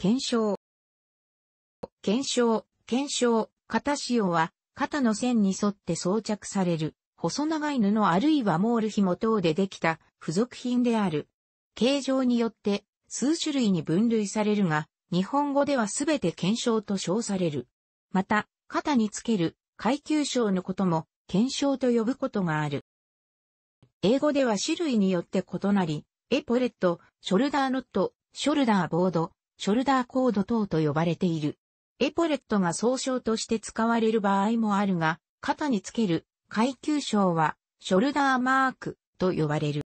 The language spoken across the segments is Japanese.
検証。検証、検証、肩潮は、肩の線に沿って装着される、細長い布あるいはモール紐等でできた付属品である。形状によって数種類に分類されるが、日本語ではすべて検証と称される。また、肩につける階級章のことも検証と呼ぶことがある。英語では種類によって異なり、エポレット、ショルダーノット、ショルダーボード、ショルダーコード等と呼ばれている。エポレットが総称として使われる場合もあるが、肩につける階級章はショルダーマークと呼ばれる。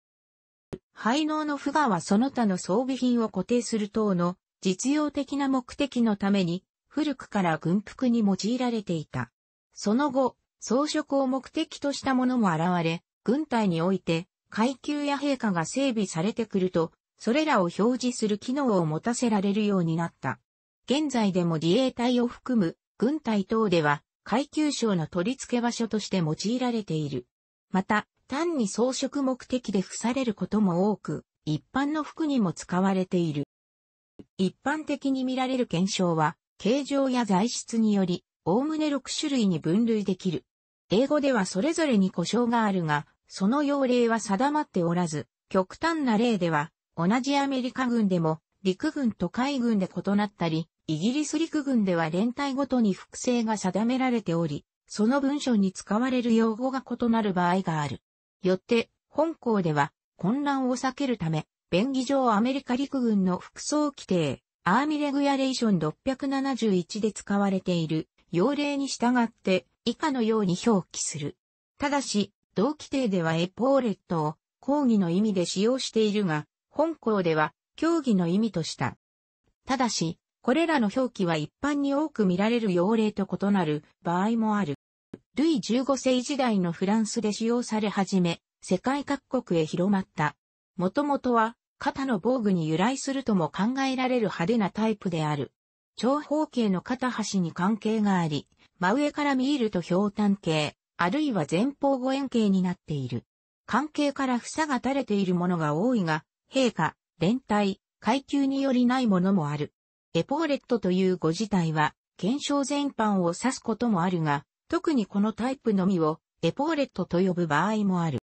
配納の不可はその他の装備品を固定する等の実用的な目的のために古くから軍服に用いられていた。その後、装飾を目的としたものも現れ、軍隊において階級や陛下が整備されてくると、それらを表示する機能を持たせられるようになった。現在でも自衛隊を含む軍隊等では階級章の取り付け場所として用いられている。また、単に装飾目的で付されることも多く、一般の服にも使われている。一般的に見られる検証は、形状や材質により、おおむね6種類に分類できる。英語ではそれぞれに故障があるが、その要例は定まっておらず、極端な例では、同じアメリカ軍でも、陸軍と海軍で異なったり、イギリス陸軍では連隊ごとに複製が定められており、その文書に使われる用語が異なる場合がある。よって、本校では混乱を避けるため、便宜上アメリカ陸軍の服装規定、アーミレグヤレーション671で使われている要例に従って以下のように表記する。ただし、同規定ではエポーレットを抗議の意味で使用しているが、本校では、競技の意味とした。ただし、これらの表記は一般に多く見られる用例と異なる場合もある。ルイ15世時代のフランスで使用され始め、世界各国へ広まった。もともとは、肩の防具に由来するとも考えられる派手なタイプである。長方形の肩端に関係があり、真上から見ると氷炭形、あるいは前方五円形になっている。関係から房が垂れているものが多いが、陛下、連帯、階級によりないものもある。エポーレットという語自体は、検証全般を指すこともあるが、特にこのタイプのみをエポーレットと呼ぶ場合もある。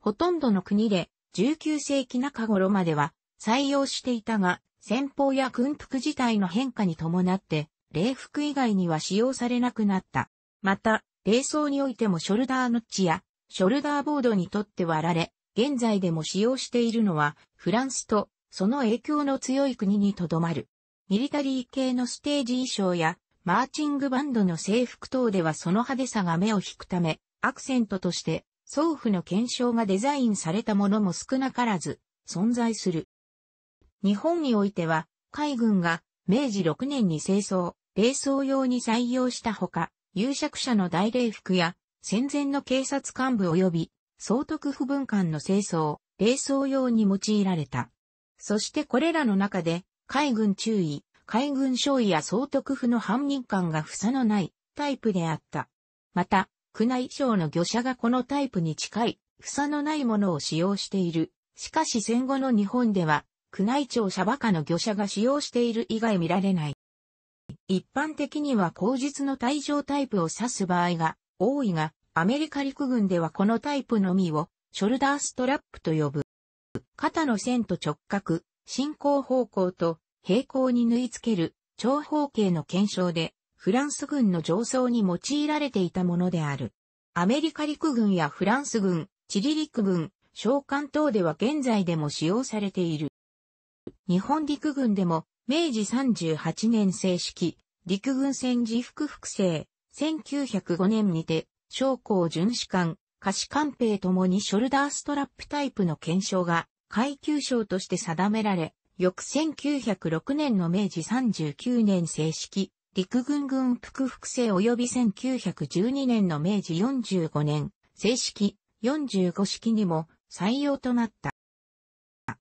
ほとんどの国で19世紀中頃までは採用していたが、戦法や軍服自体の変化に伴って、礼服以外には使用されなくなった。また、礼装においてもショルダーノッチや、ショルダーボードにとって割られ、現在でも使用しているのは、フランスと、その影響の強い国にとどまる。ミリタリー系のステージ衣装や、マーチングバンドの制服等ではその派手さが目を引くため、アクセントとして、双譜の検証がデザインされたものも少なからず、存在する。日本においては、海軍が明治6年に清掃、冷装用に採用したほか、有釈者の大礼服や戦前の警察幹部及び総督府文館の清掃、冷装用に用いられた。そしてこれらの中で、海軍中尉、海軍少尉や総督府の犯人官が房のないタイプであった。また、宮内省の御者がこのタイプに近い、房のないものを使用している。しかし戦後の日本では、宮内庁社馬鹿の御者が使用している以外見られない。一般的には口述の退場タイプを指す場合が多いが、アメリカ陸軍ではこのタイプのみをショルダーストラップと呼ぶ。肩の線と直角、進行方向と平行に縫い付ける長方形の検証でフランス軍の上層に用いられていたものである。アメリカ陸軍やフランス軍、チリ陸軍、召喚等では現在でも使用されている。日本陸軍でも明治38年正式陸軍戦時服複製1905年にて将校巡視官、貸官兵ともにショルダーストラップタイプの検証が階級賞として定められ、翌1906年の明治39年正式、陸軍軍服複製及び1912年の明治45年、正式45式にも採用となった。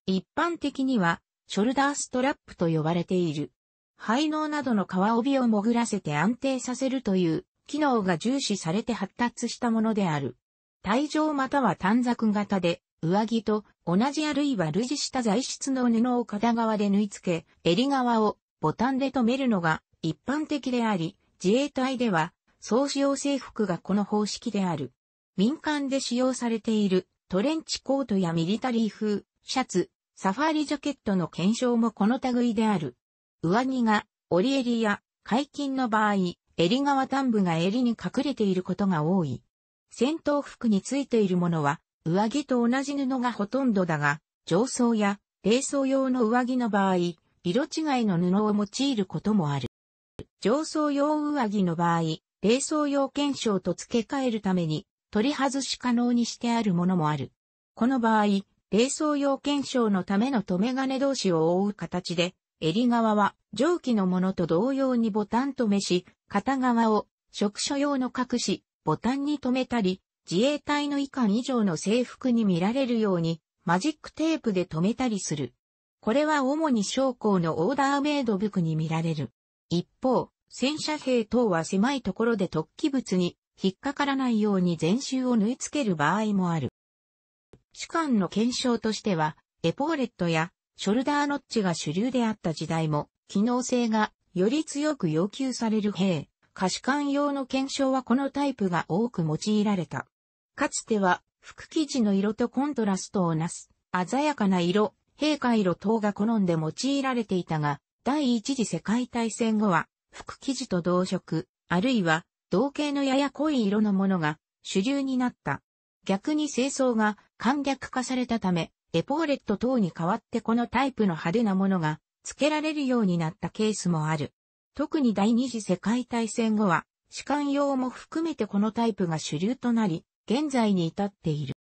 一般的には、ショルダーストラップと呼ばれている。肺脳などの皮帯を潜らせて安定させるという機能が重視されて発達したものである。体状または短冊型で、上着と同じあるいは類似した材質の布を片側で縫い付け、襟側をボタンで留めるのが一般的であり、自衛隊では、総使用制服がこの方式である。民間で使用されているトレンチコートやミリタリー風、シャツ、サファリジャケットの検証もこの類である。上着が折り襟や解禁の場合、襟側端部が襟に隠れていることが多い。戦闘服についているものは、上着と同じ布がほとんどだが、上層や冷装用の上着の場合、色違いの布を用いることもある。上層用上着の場合、冷装用検証と付け替えるために、取り外し可能にしてあるものもある。この場合、冷装用検証のための留め金同士を覆う形で、襟側は蒸気のものと同様にボタン止めし、片側を職所用の隠し、ボタンに留めたり、自衛隊の以下以上の制服に見られるように、マジックテープで留めたりする。これは主に将校のオーダーメイド服に見られる。一方、戦車兵等は狭いところで突起物に引っかからないように全周を縫い付ける場合もある。主観の検証としては、エポーレットやショルダーノッチが主流であった時代も、機能性がより強く要求される兵、可視感用の検証はこのタイプが多く用いられた。かつては、服生地の色とコントラストをなす、鮮やかな色、陛下色等が好んで用いられていたが、第一次世界大戦後は、服生地と同色、あるいは、同系のやや濃い色のものが主流になった。逆に清掃が簡略化されたため、エポーレット等に代わってこのタイプの派手なものが付けられるようになったケースもある。特に第二次世界大戦後は、士官用も含めてこのタイプが主流となり、現在に至っている。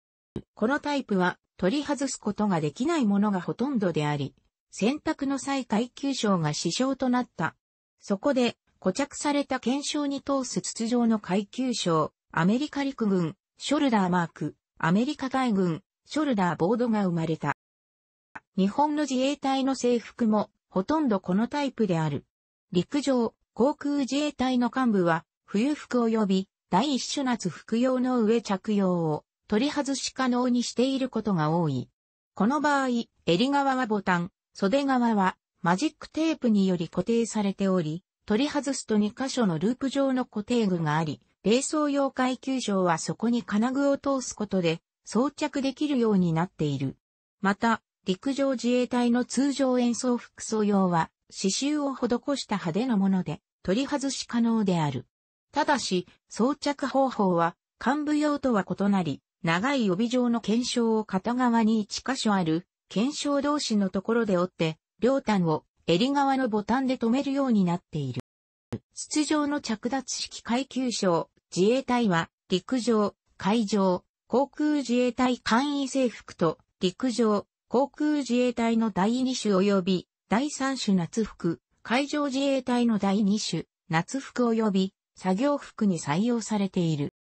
このタイプは取り外すことができないものがほとんどであり、選択の際階級賞が支障となった。そこで、固着された検証に通す筒状の階級賞、アメリカ陸軍、ショルダーマーク、アメリカ海軍、ショルダーボードが生まれた。日本の自衛隊の制服もほとんどこのタイプである。陸上、航空自衛隊の幹部は冬服及び第一種夏服用の上着用を取り外し可能にしていることが多い。この場合、襟側はボタン、袖側はマジックテープにより固定されており、取り外すと2箇所のループ状の固定具があり、冷装用階級章はそこに金具を通すことで装着できるようになっている。また、陸上自衛隊の通常演奏服装用は、刺繍を施した派手なもので、取り外し可能である。ただし、装着方法は、幹部用とは異なり、長い帯状の検証を片側に1箇所ある、検証同士のところで折って、両端を襟側のボタンで留めるようになっている。筒状の着脱式階級章、自衛隊は、陸上、海上、航空自衛隊簡易制服と陸上、航空自衛隊の第2種及び第3種夏服、海上自衛隊の第2種夏服及び作業服に採用されている。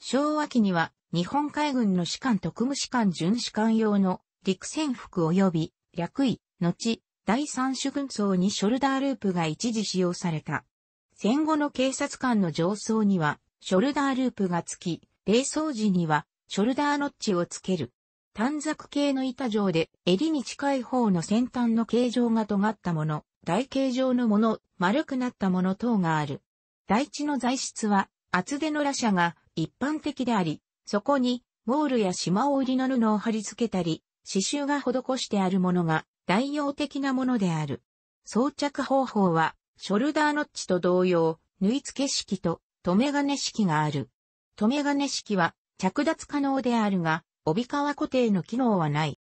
昭和期には日本海軍の士官特務士官巡士官用の陸戦服及び略位、後、第三種軍装にショルダーループが一時使用された。戦後の警察官の上層には、ショルダーループが付き、冷装時には、ショルダーノッチをつける。短冊形の板状で、襟に近い方の先端の形状が尖ったもの、台形状のもの、丸くなったもの等がある。台地の材質は、厚手の羅車が一般的であり、そこに、モールや島織の布を貼り付けたり、刺繍が施してあるものが代用的なものである。装着方法は、ショルダーノッチと同様、縫い付け式と留め金式がある。留め金式は着脱可能であるが、帯革固定の機能はない。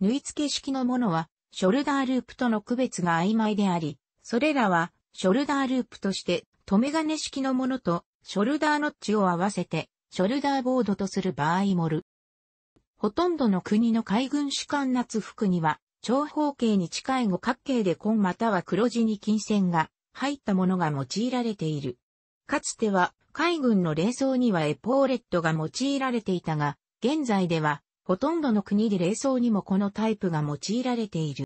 縫い付け式のものは、ショルダーループとの区別が曖昧であり、それらは、ショルダーループとして、留め金式のものと、ショルダーノッチを合わせて、ショルダーボードとする場合もる。ほとんどの国の海軍主官夏服には、長方形に近い五角形で紺または黒地に金線が入ったものが用いられている。かつては海軍の冷装にはエポーレットが用いられていたが、現在では、ほとんどの国で冷装にもこのタイプが用いられている。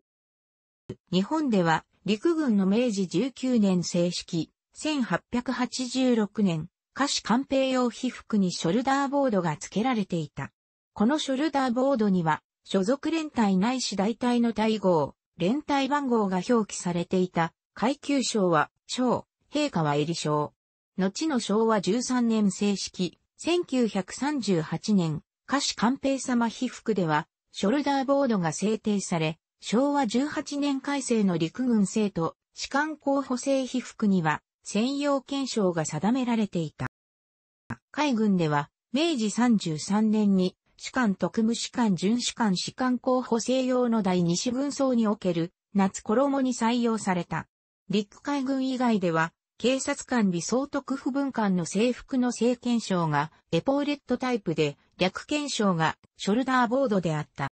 日本では、陸軍の明治19年正式、1886年、歌詞官兵用被服にショルダーボードが付けられていた。このショルダーボードには、所属連隊ないし大隊の隊号、連隊番号が表記されていた、階級賞は、賞、陛下は襟賞、後の昭和13年正式、1938年、歌手官兵様被服では、ショルダーボードが制定され、昭和18年改正の陸軍生と士官候補生被服には専用検証が定められていた。海軍では明治33年に士官特務士官準士官士官候補生用の第二四軍装における夏衣に採用された。陸海軍以外では警察官理総督府分官の制服の性検証がエポーレットタイプで、略検証がショルダーボードであった。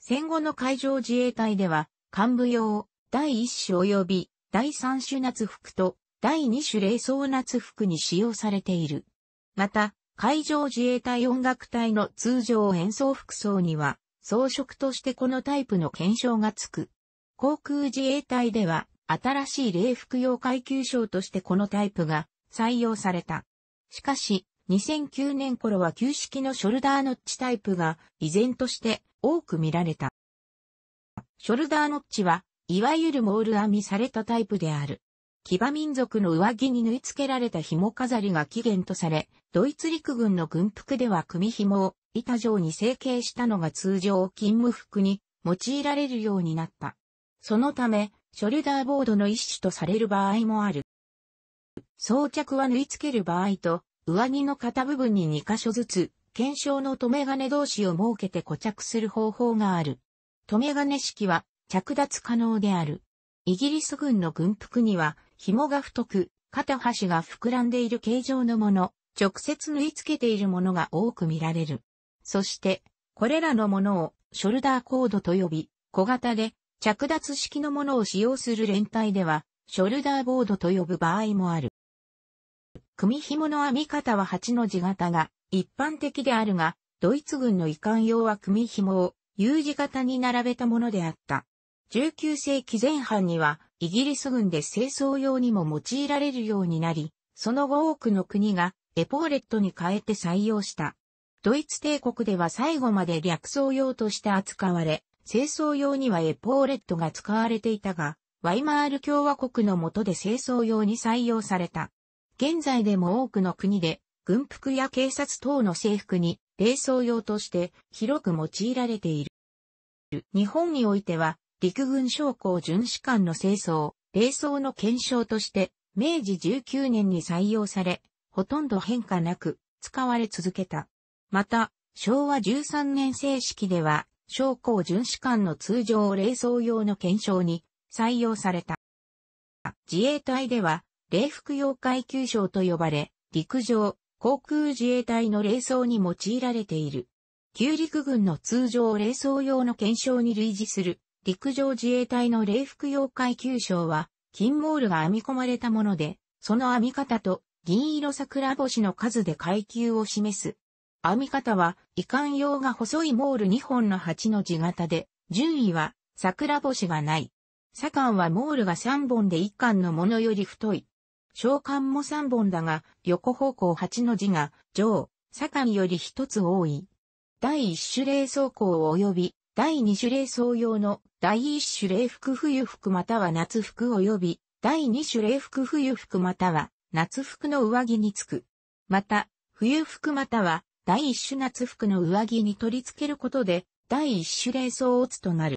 戦後の海上自衛隊では、幹部用、第1種及び第3種夏服と第2種冷装夏服に使用されている。また、海上自衛隊音楽隊の通常演奏服装には、装飾としてこのタイプの検証がつく。航空自衛隊では、新しい礼服用階級賞としてこのタイプが採用された。しかし、2009年頃は旧式のショルダーノッチタイプが依然として多く見られた。ショルダーノッチは、いわゆるモール編みされたタイプである。騎馬民族の上着に縫い付けられた紐飾りが起源とされ、ドイツ陸軍の軍服では組紐を板状に成形したのが通常勤務服に用いられるようになった。そのため、ショルダーボードの一種とされる場合もある。装着は縫い付ける場合と、上着の肩部分に2箇所ずつ、検証の留め金同士を設けて固着する方法がある。留め金式は着脱可能である。イギリス軍の軍服には、紐が太く、肩端が膨らんでいる形状のもの、直接縫い付けているものが多く見られる。そして、これらのものをショルダーコードと呼び、小型で着脱式のものを使用する連帯では、ショルダーボードと呼ぶ場合もある。組紐の編み方は8の字型が一般的であるが、ドイツ軍の遺憾用は組紐を U 字型に並べたものであった。19世紀前半にはイギリス軍で清掃用にも用いられるようになり、その後多くの国がエポーレットに変えて採用した。ドイツ帝国では最後まで略装用として扱われ、清掃用にはエポーレットが使われていたが、ワイマール共和国の下で清掃用に採用された。現在でも多くの国で、軍服や警察等の制服に、冷装用として広く用いられている。日本においては、陸軍将校巡視官の清掃、冷装の検証として、明治19年に採用され、ほとんど変化なく使われ続けた。また、昭和13年正式では、将校巡視官の通常礼装用の検証に採用された。自衛隊では、礼服用階級章と呼ばれ、陸上、航空自衛隊の礼装に用いられている。旧陸軍の通常礼装用の検証に類似する、陸上自衛隊の礼服用階級章は、金モールが編み込まれたもので、その編み方と銀色桜星の数で階級を示す編み方は、遺憾用が細いモール2本の8の字型で、順位は桜星がない。左官はモールが3本で1巻のものより太い。小巻も3本だが、横方向8の字が、上、左官より1つ多い。第1種冷装工及び、第2種冷装用の、第1種冷服冬服または夏服及び、第2種冷服冬服または、夏服の上着につく。また、冬服または、第一種夏服の上着に取り付けることで、第一種冷装つとなる。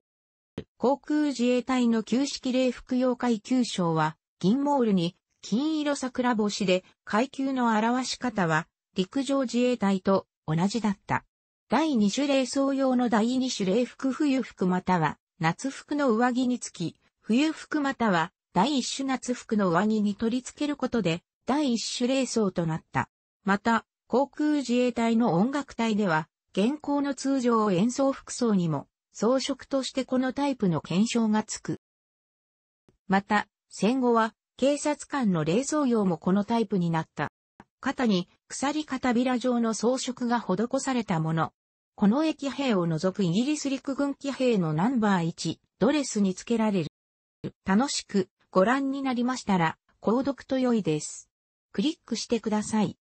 航空自衛隊の旧式冷服用階級章は、銀モールに金色桜星で、階級の表し方は、陸上自衛隊と同じだった。第二種冷装用の第二種冷服冬服または、夏服の上着につき、冬服または、第一種夏服の上着に取り付けることで、第一種冷装となった。また、航空自衛隊の音楽隊では、現行の通常演奏服装にも、装飾としてこのタイプの検証がつく。また、戦後は、警察官の冷蔵用もこのタイプになった。肩に、鎖片びら状の装飾が施されたもの。この駅兵を除くイギリス陸軍騎兵のナンバー1、ドレスにつけられる。楽しくご覧になりましたら、購読と良いです。クリックしてください。